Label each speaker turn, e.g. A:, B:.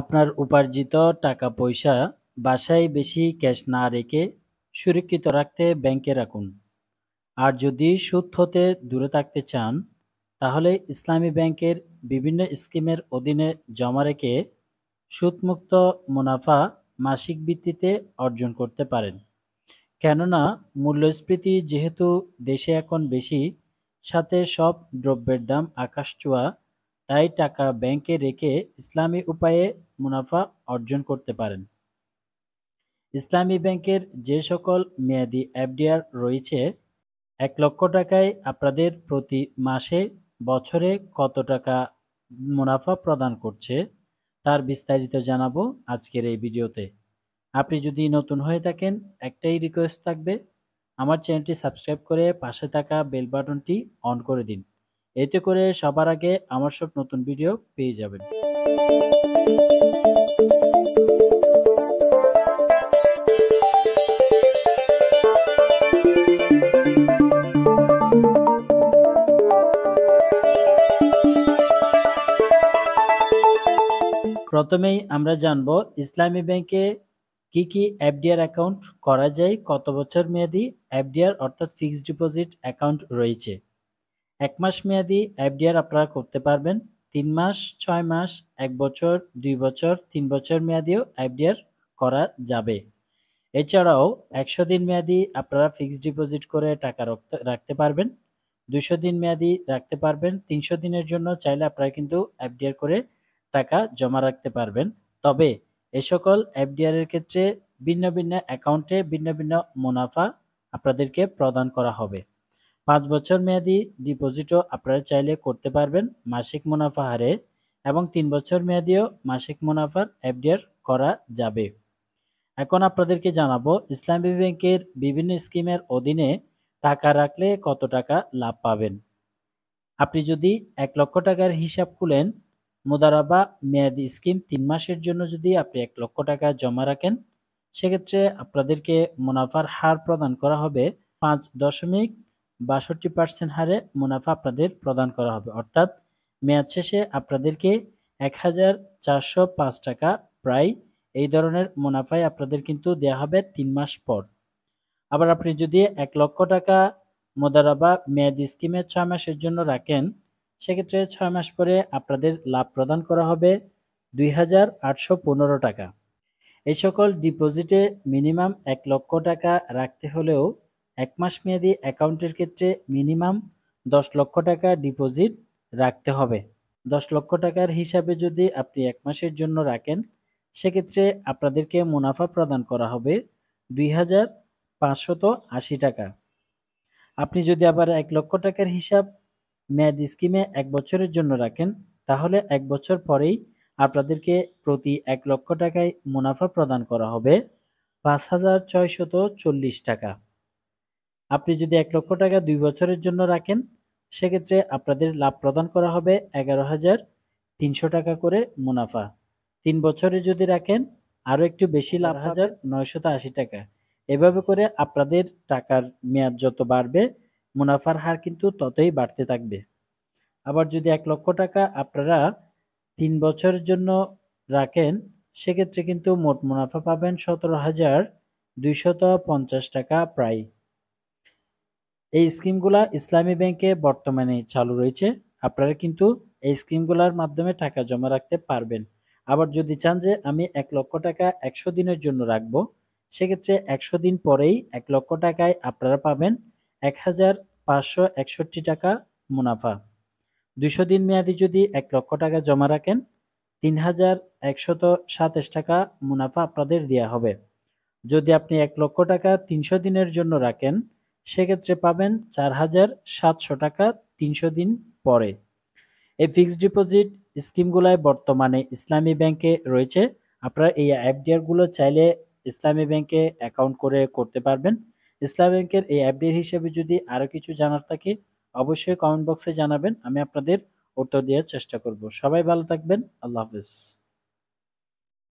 A: আপনার উপার্জিত টাকা পয়সা বাসায় বেশি ক্যাশ না রেখে সুরক্ষিত রাখতে ব্যাংকে রাখুন আর যদি সুদ হতে দূরে থাকতে চান তাহলে ইসলামী ব্যাংকের বিভিন্ন স্কিমের অধীনে জমা রেখে সুদমুক্ত মুনাফা মাসিক ভিত্তিতে অর্জন করতে পারেন কেননা মূল্যস্ফীতি যেহেতু দেশে এখন বেশি সাথে সব দ্রব্যের দাম আকাশ আকাশচুয়া তাই টাকা ব্যাংকে রেখে ইসলামী উপায়ে মুনাফা অর্জন করতে পারেন ইসলামী ব্যাংকের যে সকল মেয়াদি এফডিআর রয়েছে এক লক্ষ টাকায় আপনাদের প্রতি মাসে বছরে কত টাকা মুনাফা প্রদান করছে তার বিস্তারিত জানাবো আজকের এই ভিডিওতে আপনি যদি নতুন হয়ে থাকেন একটাই রিকোয়েস্ট থাকবে আমার চ্যানেলটি সাবস্ক্রাইব করে পাশে থাকা বেল বাটনটি অন করে দিন এতে করে সবার আগে আমার সব নতুন ভিডিও পেয়ে যাবেন প্রথমেই আমরা জানব ইসলামী ব্যাংকে কি কি এফডিআর অ্যাকাউন্ট করা যায় কত বছর মেয়াদি এফডিআর অর্থাৎ ফিক্সড ডিপোজিট অ্যাকাউন্ট রয়েছে এক মাস মেয়াদি এফডিআর আপনারা করতে পারবেন তিন মাস ছয় মাস এক বছর দুই বছর তিন বছর মেয়াদিও এফডিআর করা যাবে এছাড়াও একশো দিন মেয়াদি আপনারা ফিক্সড ডিপোজিট করে টাকা রাখতে পারবেন দুশো দিন মেয়াদি রাখতে পারবেন তিনশো দিনের জন্য চাইলে আপনারা কিন্তু এফডিআর করে টাকা জমা রাখতে পারবেন তবে এ সকল এফডিআর এর ক্ষেত্রে ভিন্ন ভিন্ন অ্যাকাউন্টে ভিন্ন ভিন্ন মুনাফা আপনাদেরকে প্রদান করা হবে পাঁচ বছর মেয়াদি ডিপোজিটও আপনারা চাইলে করতে পারবেন মাসিক মুনাফা হারে এবং তিন বছর মেয়াদিও মাসিক মুনাফার এফডিআর করা যাবে এখন আপনাদেরকে জানাবো ইসলামী ব্যাংকের বিভিন্ন স্কিমের অধীনে টাকা রাখলে কত টাকা লাভ পাবেন আপনি যদি এক লক্ষ টাকার হিসাব খুলেন মুদারাবা মেয়াদি স্কিম তিন মাসের জন্য যদি আপনি এক লক্ষ টাকা জমা রাখেন সেক্ষেত্রে আপনাদেরকে মুনাফার হার প্রদান করা হবে পাঁচ দশমিক বাষট্টি পার্সেন্ট হারে মুনাফা আপনাদের প্রদান করা হবে অর্থাৎ মেয়াদ শেষে আপনাদেরকে এক হাজার চারশো পাঁচ টাকা প্রায় এই ধরনের মুনাফায় আপনাদের কিন্তু দেয়া হবে তিন মাস পর আবার আপনি যদি এক লক্ষ টাকা মোদারাবা মেয়াদ স্কিমে ছয় মাসের জন্য রাখেন সেক্ষেত্রে ছয় মাস পরে আপনাদের লাভ প্রদান করা হবে দুই টাকা এই সকল ডিপোজিটে মিনিমাম এক লক্ষ টাকা রাখতে হলেও এক মাস মেয়াদি অ্যাকাউন্টের ক্ষেত্রে মিনিমাম দশ লক্ষ টাকা ডিপোজিট রাখতে হবে দশ লক্ষ টাকার হিসাবে যদি আপনি এক মাসের জন্য রাখেন সেক্ষেত্রে আপনাদেরকে মুনাফা প্রদান করা হবে দুই হাজার পাঁচশত আশি টাকা আপনি যদি আবার এক লক্ষ টাকার হিসাব মেয়াদ স্কিমে এক বছরের জন্য রাখেন তাহলে এক বছর পরেই আপনাদেরকে প্রতি এক লক্ষ টাকায় মুনাফা প্রদান করা হবে পাঁচ হাজার ছয়শত চল্লিশ টাকা আপনি যদি এক লক্ষ টাকা দুই বছরের জন্য রাখেন সেক্ষেত্রে আপনাদের লাভ প্রদান করা হবে এগারো হাজার তিনশো টাকা করে মুনাফা তিন বছরে যদি রাখেন আরও একটু বেশি লাভ হাজার নয়শত আশি টাকা এভাবে করে আপনাদের টাকার মেয়াদ যত বাড়বে মুনাফার হার কিন্তু ততই বাড়তে থাকবে আবার যদি এক লক্ষ টাকা আপনারা তিন বছরের জন্য রাখেন সেক্ষেত্রে কিন্তু মোট মুনাফা পাবেন সতেরো হাজার দুইশত পঞ্চাশ টাকা প্রায় এই স্কিমগুলা ইসলামী ব্যাংকে বর্তমানে চালু রয়েছে আপনারা কিন্তু এই স্কিমগুলোর মাধ্যমে টাকা জমা রাখতে পারবেন আবার যদি চান যে আমি এক লক্ষ টাকা একশো দিনের জন্য রাখবো সেক্ষেত্রে একশো দিন পরেই এক লক্ষ টাকায় আপনারা পাবেন এক হাজার পাঁচশো একষট্টি টাকা মুনাফা দুশো দিন মেয়াদি যদি এক লক্ষ টাকা জমা রাখেন তিন হাজার একশত সাতাশ টাকা মুনাফা আপনাদের দেওয়া হবে যদি আপনি এক লক্ষ টাকা তিনশো দিনের জন্য রাখেন সেক্ষেত্রে পাবেন চার হাজার সাতশো টাকা তিনশো দিন পরে এই ফিক্সড ডিপোজিট স্কিমগুলায় বর্তমানে ইসলামী ব্যাংকে রয়েছে আপনারা এই গুলো চাইলে ইসলামী ব্যাংকে অ্যাকাউন্ট করে করতে পারবেন ইসলামী ব্যাংকের এই অ্যাপডিআর হিসেবে যদি আরও কিছু জানার থাকে অবশ্যই কমেন্ট বক্সে জানাবেন আমি আপনাদের উত্তর দেওয়ার চেষ্টা করব সবাই ভালো থাকবেন আল্লাহ হাফিজ